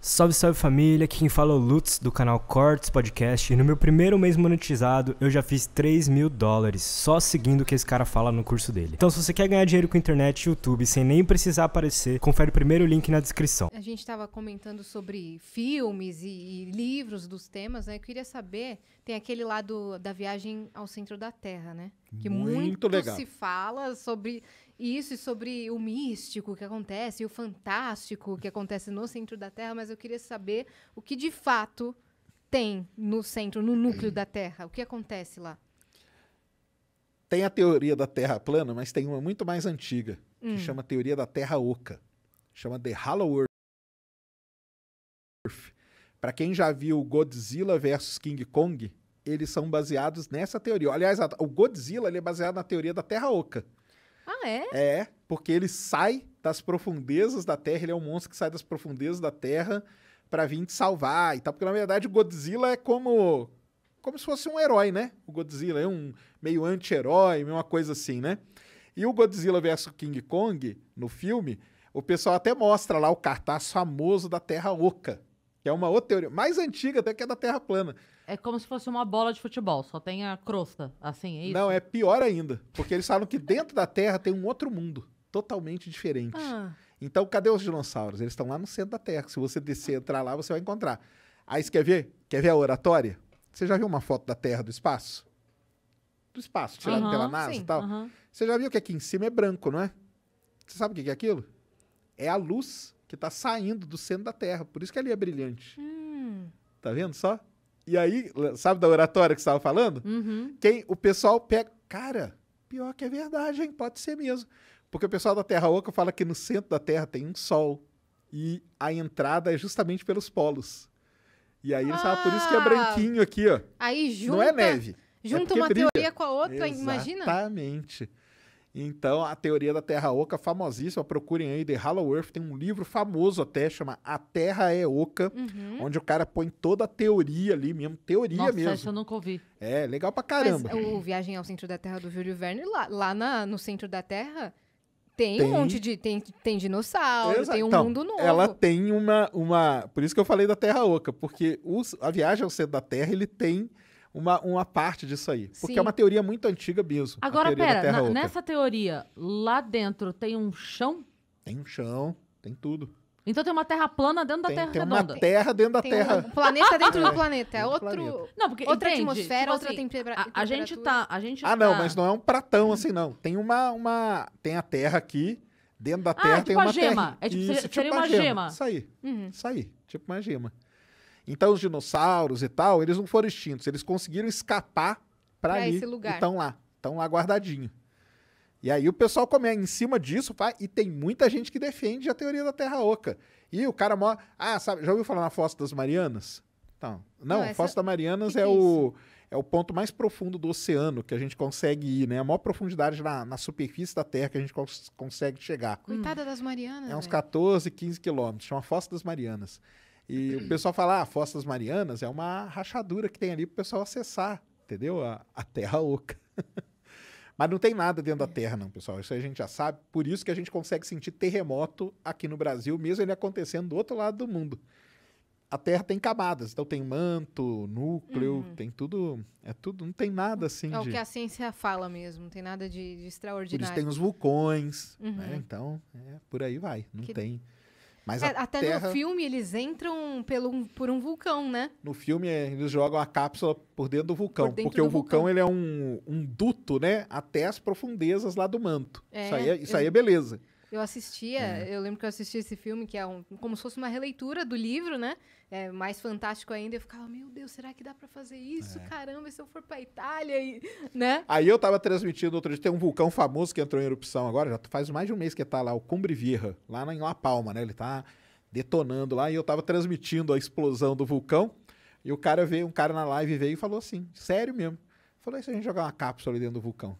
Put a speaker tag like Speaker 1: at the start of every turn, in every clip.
Speaker 1: Salve, salve família, aqui quem fala é o Lutz do canal Cortes Podcast e no meu primeiro mês monetizado eu já fiz 3 mil dólares só seguindo o que esse cara fala no curso dele. Então se você quer ganhar dinheiro com internet e YouTube sem nem precisar aparecer, confere o primeiro link na descrição. A gente estava comentando sobre filmes e, e, livros dos temas, né? Eu queria saber, tem aquele lado da viagem ao centro da Terra, né? Que muito, muito legal. se fala sobre isso e sobre o místico que acontece, e o fantástico que acontece no centro da Terra, mas eu queria saber o que de fato tem no centro, no núcleo da Terra, o que acontece lá?
Speaker 2: Tem a teoria da Terra plana, mas tem uma muito mais antiga, hum. que chama teoria da Terra oca, chama The Hollow Earth. Para quem já viu Godzilla versus King Kong, eles são baseados nessa teoria. Aliás, a, o Godzilla é baseado na teoria da Terra Oca. Ah, é? É, porque ele sai das profundezas da Terra, ele é um monstro que sai das profundezas da Terra para vir te salvar e tal. Porque, na verdade, o Godzilla é como como se fosse um herói, né? O Godzilla é um meio anti-herói, uma coisa assim, né? E o Godzilla vs King Kong, no filme, o pessoal até mostra lá o cartaz famoso da Terra Oca, que é uma outra teoria, mais antiga até que é da Terra plana. É como se fosse uma bola de futebol, só
Speaker 1: tem a crosta, assim, é isso? Não,
Speaker 2: é pior ainda, porque eles falam que dentro da Terra tem um outro mundo, totalmente diferente. Ah. Então, cadê os dinossauros? Eles estão lá no centro da Terra, se você descer, entrar lá, você vai encontrar. Aí você quer ver? Quer ver a oratória? Você já viu uma foto da Terra do espaço? Do espaço, tirada uhum, pela NASA sim, e tal. Uhum. Você já viu que aqui em cima é branco, não é? Você sabe o que é aquilo? É a luz que está saindo do centro da Terra. Por isso que ali é brilhante.
Speaker 1: Hum.
Speaker 2: Tá vendo só? E aí, sabe da oratória que você estava falando? Uhum. Quem, o pessoal pega. Cara, pior que é verdade, hein? Pode ser mesmo. Porque o pessoal da Terra Oca fala que no centro da Terra tem um sol. E a entrada é justamente pelos polos. E aí ah, por isso que é ah! branquinho aqui, ó. Aí junta. Não é neve. É junta é uma brilha. teoria com a outra, Exatamente. imagina? Exatamente. Então, a teoria da Terra Oca, famosíssima, procurem aí, The Hollow Earth, tem um livro famoso até, chama A Terra é Oca, uhum. onde o cara põe toda a teoria ali mesmo, teoria Nossa, mesmo. Nossa, eu nunca ouvi. É, legal pra caramba. Mas o
Speaker 1: Viagem ao Centro da Terra do Júlio Verne, lá, lá na, no Centro da Terra... Tem, tem, um monte de. Tem, tem dinossauro, Exato. tem um então, mundo novo. Ela
Speaker 2: tem uma, uma. Por isso que eu falei da Terra Oca, porque os, a viagem ao centro da Terra ele tem uma, uma parte disso aí. Porque é Sim. é uma teoria muito antiga mesmo. Agora, pera, terra na, nessa
Speaker 1: teoria, lá dentro tem um chão? Tem um chão, tem tudo. Então tem uma terra plana dentro tem, da terra tem redonda. Tem uma terra dentro da tem terra. Um planeta dentro do é, planeta. É outro. Planeta. Não, porque, outra entende, atmosfera, tipo outra assim, tempera a, temperatura. A gente tá. A gente ah, tá... não, mas
Speaker 2: não é um pratão assim, não. Tem uma. uma tem a terra aqui. Dentro da ah, terra é tipo tem uma gema. Terra. É tipo, Isso, seria, tipo uma gema. gema. Isso aí. Uhum. Isso aí. Tipo uma gema. Então os dinossauros e tal, eles não foram extintos, eles conseguiram escapar para esse lugar. Estão lá, estão lá guardadinho. E aí o pessoal come em cima disso, pá, e tem muita gente que defende a teoria da Terra Oca. E o cara mora. Ah, sabe, já ouviu falar na Fossa das Marianas? Então, não, não Fossa das Marianas que é, que é, é o é o ponto mais profundo do oceano que a gente consegue ir, né? A maior profundidade na, na superfície da Terra que a gente cons consegue chegar. Coitada
Speaker 1: hum. das Marianas. É uns
Speaker 2: 14, 15 quilômetros. Chama Fossa das Marianas. E o pessoal fala, ah, Fossas Marianas é uma rachadura que tem ali para o pessoal acessar, entendeu? A, a terra oca. Mas não tem nada dentro da terra, não, pessoal. Isso a gente já sabe. Por isso que a gente consegue sentir terremoto aqui no Brasil, mesmo ele acontecendo do outro lado do mundo. A terra tem camadas, então tem manto, núcleo, uhum. tem tudo. É tudo, não tem nada assim. É o de... que a
Speaker 1: ciência fala mesmo, não tem nada de, de extraordinário. Por isso tem os
Speaker 2: vulcões, né? uhum. né? Então, é, por aí vai. Não que... tem.
Speaker 1: Mas é, até terra... no filme eles entram pelo, por um vulcão, né?
Speaker 2: No filme é, eles jogam a cápsula por dentro do vulcão, dentro porque do o vulcão, vulcão, ele é um, um duto, né? Até as profundezas lá do manto. É, isso, aí é, isso aí é beleza.
Speaker 1: Eu assistia, é. eu lembro que eu assistia esse filme, que é um, como se fosse uma releitura do livro, né? É mais fantástico ainda. Eu ficava, meu Deus, será que dá para fazer isso? É. Caramba, se eu for pra Itália e... Né?
Speaker 2: Aí eu tava transmitindo outro dia, tem um vulcão famoso que entrou em erupção agora, já faz mais de um mês que tá lá, o Cumbre Virra, lá em La Palma, né? Ele tá detonando lá e eu tava transmitindo a explosão do vulcão. E o cara veio, um cara na live veio e falou assim, sério mesmo. Falou, e é se a gente jogar uma cápsula ali dentro do vulcão?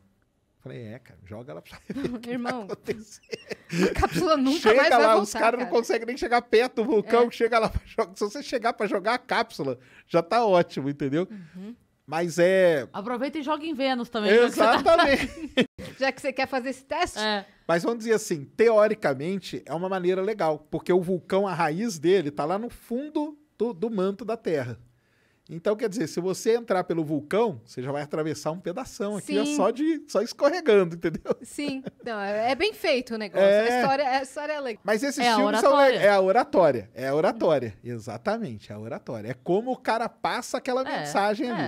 Speaker 2: Falei, é, cara, joga ela pra
Speaker 1: ver Irmão,
Speaker 2: a
Speaker 1: cápsula nunca chega mais lá, vai voltar, os caras cara. não conseguem
Speaker 2: nem chegar perto do vulcão, é. chega lá pra jogar. Se você chegar pra jogar a cápsula, já tá ótimo, entendeu? Uhum. Mas é.
Speaker 1: Aproveita e joga em Vênus também. Exatamente. Já que, tá já que você quer fazer esse teste. É.
Speaker 2: Mas vamos dizer assim, teoricamente é uma maneira legal, porque o vulcão, a raiz dele, tá lá no fundo do, do manto da Terra. Então, quer dizer, se você entrar pelo vulcão, você já vai atravessar um pedação aqui, ó, só, de, só escorregando, entendeu?
Speaker 1: Sim, Não, é, é, bem feito o negócio. É... A, história, a história é legal. Mas esses é filmes são legais. É
Speaker 2: a oratória. É a oratória. Exatamente, é a oratória. É como o cara passa aquela é, mensagem é. ali.